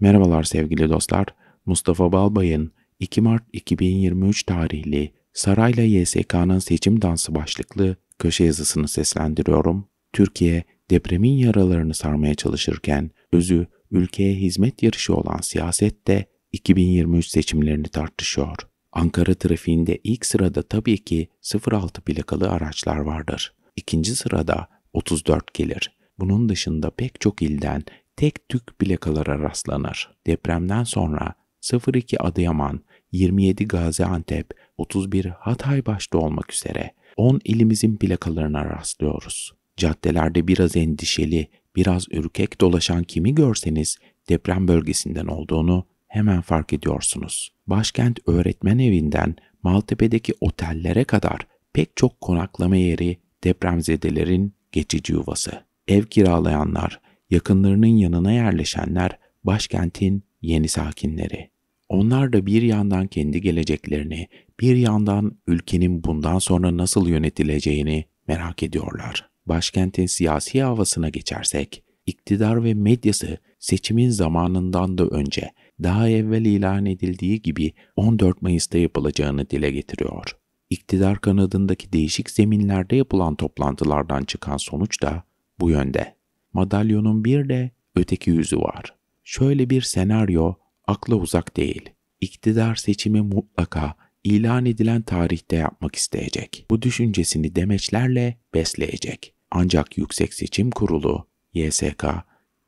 Merhabalar sevgili dostlar. Mustafa Balbay'ın 2 Mart 2023 tarihli Sarayla YSK'nın seçim dansı başlıklı köşe yazısını seslendiriyorum. Türkiye depremin yaralarını sarmaya çalışırken özü ülkeye hizmet yarışı olan siyaset de 2023 seçimlerini tartışıyor. Ankara trafiğinde ilk sırada tabii ki 06 plakalı araçlar vardır. İkinci sırada 34 gelir. Bunun dışında pek çok ilden tek tük plakalara rastlanır. Depremden sonra 02 Adıyaman, 27 Gaziantep, 31 Hatay başta olmak üzere 10 ilimizin plakalarına rastlıyoruz. Caddelerde biraz endişeli, biraz ürkek dolaşan kimi görseniz deprem bölgesinden olduğunu hemen fark ediyorsunuz. Başkent öğretmen evinden Maltepe'deki otellere kadar pek çok konaklama yeri depremzedelerin geçici yuvası. Ev kiralayanlar, yakınlarının yanına yerleşenler başkentin yeni sakinleri. Onlar da bir yandan kendi geleceklerini, bir yandan ülkenin bundan sonra nasıl yönetileceğini merak ediyorlar. Başkentin siyasi havasına geçersek, iktidar ve medyası seçimin zamanından da önce daha evvel ilan edildiği gibi 14 Mayıs'ta yapılacağını dile getiriyor. İktidar kanadındaki değişik zeminlerde yapılan toplantılardan çıkan sonuç da bu yönde. Madalyonun bir de öteki yüzü var. Şöyle bir senaryo akla uzak değil. İktidar seçimi mutlaka ilan edilen tarihte yapmak isteyecek. Bu düşüncesini demeçlerle besleyecek. Ancak Yüksek Seçim Kurulu, YSK,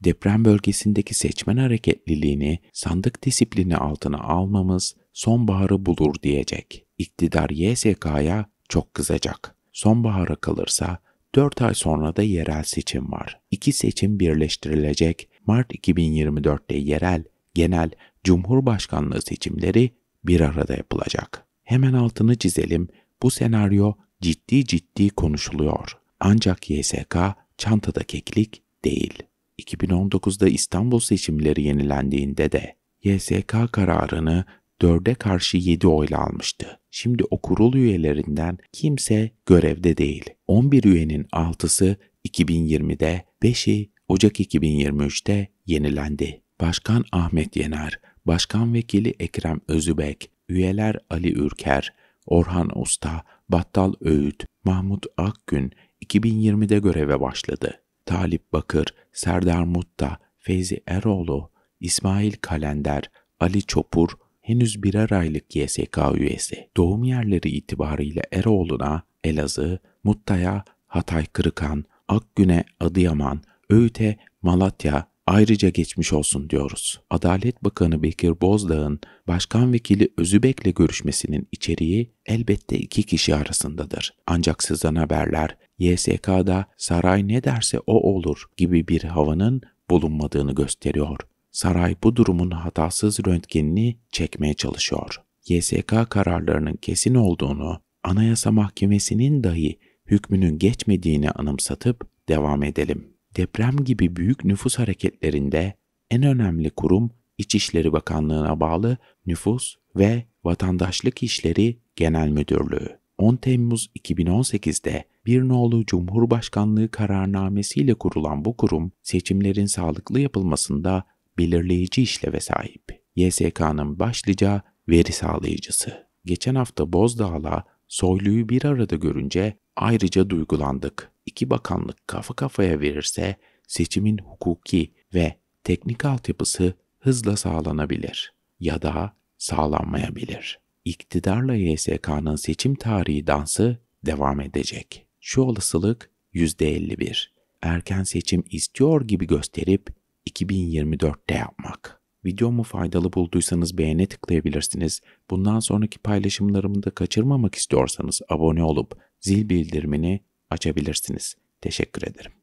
deprem bölgesindeki seçmen hareketliliğini sandık disiplini altına almamız sonbaharı bulur diyecek. İktidar YSK'ya çok kızacak. Sonbahara kalırsa 4 ay sonra da yerel seçim var. İki seçim birleştirilecek. Mart 2024'te yerel, genel, cumhurbaşkanlığı seçimleri bir arada yapılacak. Hemen altını çizelim. Bu senaryo ciddi ciddi konuşuluyor. Ancak YSK çantada keklik değil. 2019'da İstanbul seçimleri yenilendiğinde de YSK kararını 4'e karşı 7 oyla almıştı. Şimdi o kurul üyelerinden kimse görevde değil. 11 üyenin 6'sı 2020'de, 5'i Ocak 2023'te yenilendi. Başkan Ahmet Yener, Başkan Vekili Ekrem Özübek, üyeler Ali Ürker, Orhan Usta, Battal Öğüt, Mahmut Akgün 2020'de göreve başladı. Talip Bakır, Serdar Mutta, Feyzi Eroğlu, İsmail Kalender, Ali Çopur, henüz birer aylık YSK üyesi. Doğum yerleri itibarıyla Eroğlu'na, Elazığ, Mutta'ya, Hatay Kırıkan, Akgün'e Adıyaman, Öğüt'e Malatya, ayrıca geçmiş olsun diyoruz. Adalet Bakanı Bekir Bozdağ'ın Başkan Vekili Özübek'le görüşmesinin içeriği elbette iki kişi arasındadır. Ancak sızan haberler YSK'da saray ne derse o olur gibi bir havanın bulunmadığını gösteriyor saray bu durumun hatasız röntgenini çekmeye çalışıyor. YSK kararlarının kesin olduğunu, Anayasa Mahkemesi'nin dahi hükmünün geçmediğini anımsatıp devam edelim. Deprem gibi büyük nüfus hareketlerinde en önemli kurum İçişleri Bakanlığı'na bağlı Nüfus ve Vatandaşlık İşleri Genel Müdürlüğü. 10 Temmuz 2018'de bir nolu Cumhurbaşkanlığı kararnamesiyle kurulan bu kurum seçimlerin sağlıklı yapılmasında belirleyici işleve sahip. YSK'nın başlıca veri sağlayıcısı. Geçen hafta Bozdağ'la Soylu'yu bir arada görünce ayrıca duygulandık. İki bakanlık kafa kafaya verirse seçimin hukuki ve teknik altyapısı hızla sağlanabilir ya da sağlanmayabilir. İktidarla YSK'nın seçim tarihi dansı devam edecek. Şu olasılık %51. Erken seçim istiyor gibi gösterip 2024'te yapmak. Videomu faydalı bulduysanız beğene tıklayabilirsiniz. Bundan sonraki paylaşımlarımı da kaçırmamak istiyorsanız abone olup zil bildirimini açabilirsiniz. Teşekkür ederim.